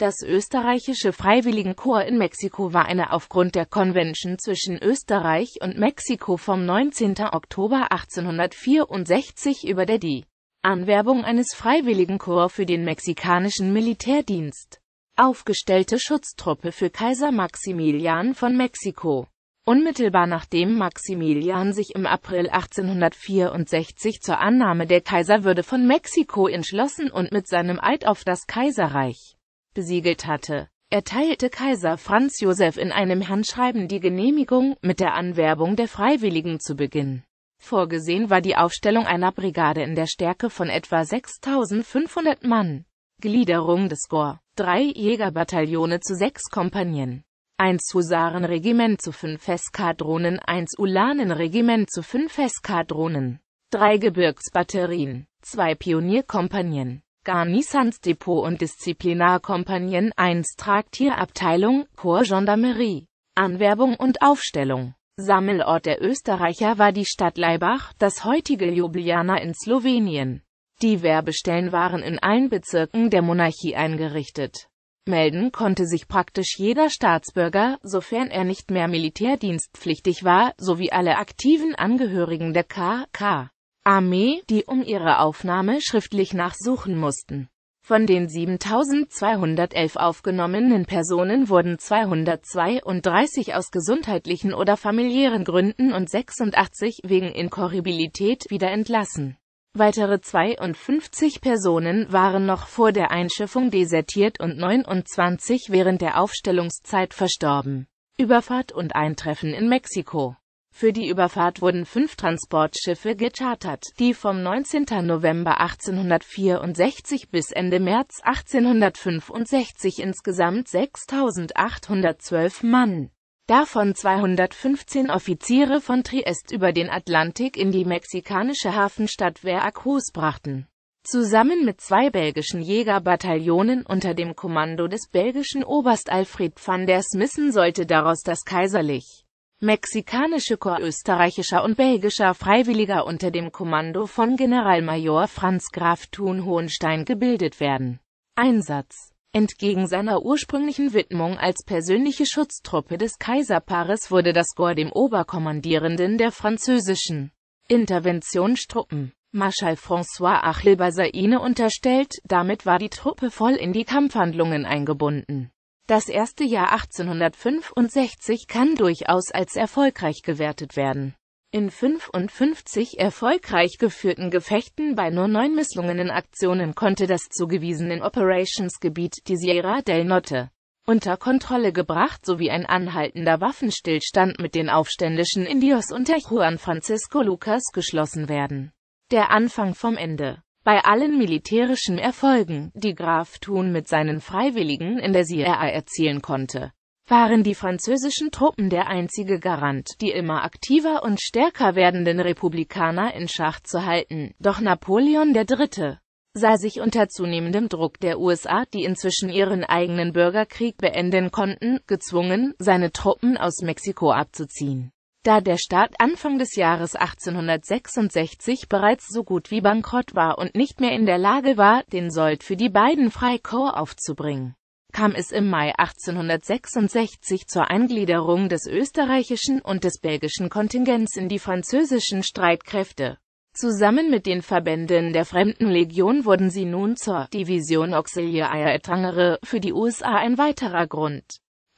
Das österreichische Freiwilligenkorps in Mexiko war eine aufgrund der Convention zwischen Österreich und Mexiko vom 19. Oktober 1864 über der die Anwerbung eines Freiwilligenkorps für den mexikanischen Militärdienst aufgestellte Schutztruppe für Kaiser Maximilian von Mexiko. Unmittelbar nachdem Maximilian sich im April 1864 zur Annahme der Kaiserwürde von Mexiko entschlossen und mit seinem Eid auf das Kaiserreich ausgesiegelt hatte, erteilte Kaiser Franz Josef in einem Handschreiben die Genehmigung, mit der Anwerbung der Freiwilligen zu beginnen. Vorgesehen war die Aufstellung einer Brigade in der Stärke von etwa 6500 Mann. Gliederung des Korps. Drei Jägerbataillone zu sechs Kompanien. Eins Husarenregiment zu fünf Eskadronen, eins Ulanenregiment zu fünf Eskadronen. Drei Gebirgsbatterien. Zwei Pionierkompanien. Garnisonsdepot und Disziplinarkompanien 1 Tragtierabteilung, Corps Gendarmerie. Anwerbung und Aufstellung Sammelort der Österreicher war die Stadt Laibach, das heutige Ljubljana in Slowenien. Die Werbestellen waren in allen Bezirken der Monarchie eingerichtet. Melden konnte sich praktisch jeder Staatsbürger, sofern er nicht mehr militärdienstpflichtig war, sowie alle aktiven Angehörigen der KK. Armee, die um ihre Aufnahme schriftlich nachsuchen mussten. Von den 7211 aufgenommenen Personen wurden 232 aus gesundheitlichen oder familiären Gründen und 86 wegen Inkorribilität wieder entlassen. Weitere 52 Personen waren noch vor der Einschiffung desertiert und 29 während der Aufstellungszeit verstorben. Überfahrt und Eintreffen in Mexiko für die Überfahrt wurden fünf Transportschiffe gechartert, die vom 19. November 1864 bis Ende März 1865 insgesamt 6.812 Mann, davon 215 Offiziere von Triest über den Atlantik in die mexikanische Hafenstadt Veracruz brachten. Zusammen mit zwei belgischen Jägerbataillonen unter dem Kommando des belgischen Oberst Alfred van der Smissen sollte daraus das kaiserlich mexikanische Korps österreichischer und belgischer Freiwilliger unter dem Kommando von Generalmajor Franz Graf Thun Hohenstein gebildet werden. Einsatz Entgegen seiner ursprünglichen Widmung als persönliche Schutztruppe des Kaiserpaares wurde das Korps dem Oberkommandierenden der französischen Interventionstruppen Marschall François Achille Bazaine unterstellt, damit war die Truppe voll in die Kampfhandlungen eingebunden. Das erste Jahr 1865 kann durchaus als erfolgreich gewertet werden. In 55 erfolgreich geführten Gefechten bei nur neun misslungenen Aktionen konnte das zugewiesene Operationsgebiet, die Sierra del Norte, unter Kontrolle gebracht sowie ein anhaltender Waffenstillstand mit den aufständischen Indios unter Juan Francisco Lucas geschlossen werden. Der Anfang vom Ende bei allen militärischen Erfolgen, die Graf Thun mit seinen Freiwilligen in der Sierra erzielen konnte, waren die französischen Truppen der einzige Garant, die immer aktiver und stärker werdenden Republikaner in Schach zu halten. Doch Napoleon III. sah sich unter zunehmendem Druck der USA, die inzwischen ihren eigenen Bürgerkrieg beenden konnten, gezwungen, seine Truppen aus Mexiko abzuziehen. Da der Staat Anfang des Jahres 1866 bereits so gut wie bankrott war und nicht mehr in der Lage war, den Sold für die beiden Freikorps aufzubringen, kam es im Mai 1866 zur Eingliederung des österreichischen und des belgischen Kontingents in die französischen Streitkräfte. Zusammen mit den Verbänden der Fremdenlegion wurden sie nun zur Division Auxiliaire Étrangere für die USA ein weiterer Grund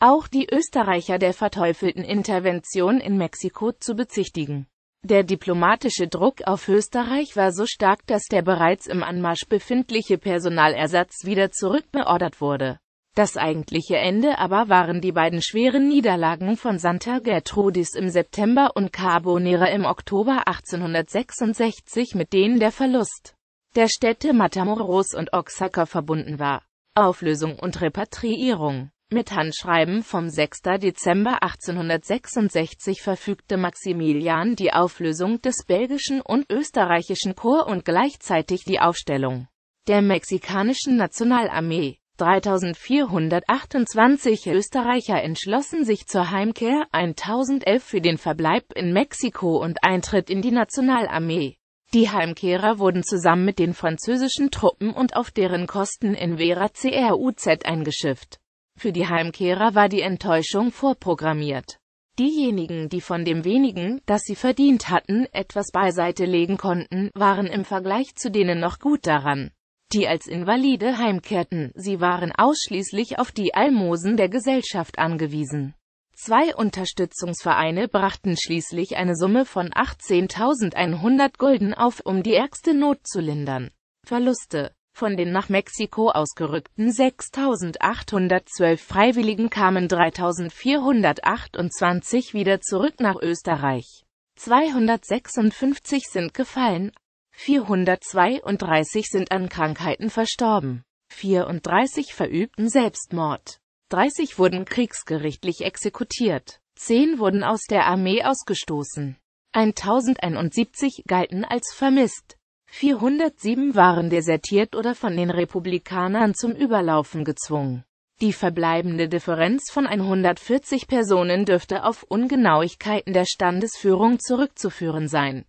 auch die Österreicher der verteufelten Intervention in Mexiko zu bezichtigen. Der diplomatische Druck auf Österreich war so stark, dass der bereits im Anmarsch befindliche Personalersatz wieder zurückbeordert wurde. Das eigentliche Ende aber waren die beiden schweren Niederlagen von Santa Gertrudis im September und Carbonera im Oktober 1866, mit denen der Verlust der Städte Matamoros und Oaxaca verbunden war. Auflösung und Repatriierung mit Handschreiben vom 6. Dezember 1866 verfügte Maximilian die Auflösung des belgischen und österreichischen Korps und gleichzeitig die Aufstellung der mexikanischen Nationalarmee. 3428 Österreicher entschlossen sich zur Heimkehr, 1011 für den Verbleib in Mexiko und Eintritt in die Nationalarmee. Die Heimkehrer wurden zusammen mit den französischen Truppen und auf deren Kosten in Vera Cruz eingeschifft. Für die Heimkehrer war die Enttäuschung vorprogrammiert. Diejenigen, die von dem wenigen, das sie verdient hatten, etwas beiseite legen konnten, waren im Vergleich zu denen noch gut daran, die als Invalide heimkehrten, sie waren ausschließlich auf die Almosen der Gesellschaft angewiesen. Zwei Unterstützungsvereine brachten schließlich eine Summe von 18.100 Gulden auf, um die ärgste Not zu lindern. Verluste von den nach Mexiko ausgerückten 6.812 Freiwilligen kamen 3.428 wieder zurück nach Österreich. 256 sind gefallen, 432 sind an Krankheiten verstorben, 34 verübten Selbstmord, 30 wurden kriegsgerichtlich exekutiert, 10 wurden aus der Armee ausgestoßen, 1071 galten als vermisst. 407 waren desertiert oder von den Republikanern zum Überlaufen gezwungen. Die verbleibende Differenz von 140 Personen dürfte auf Ungenauigkeiten der Standesführung zurückzuführen sein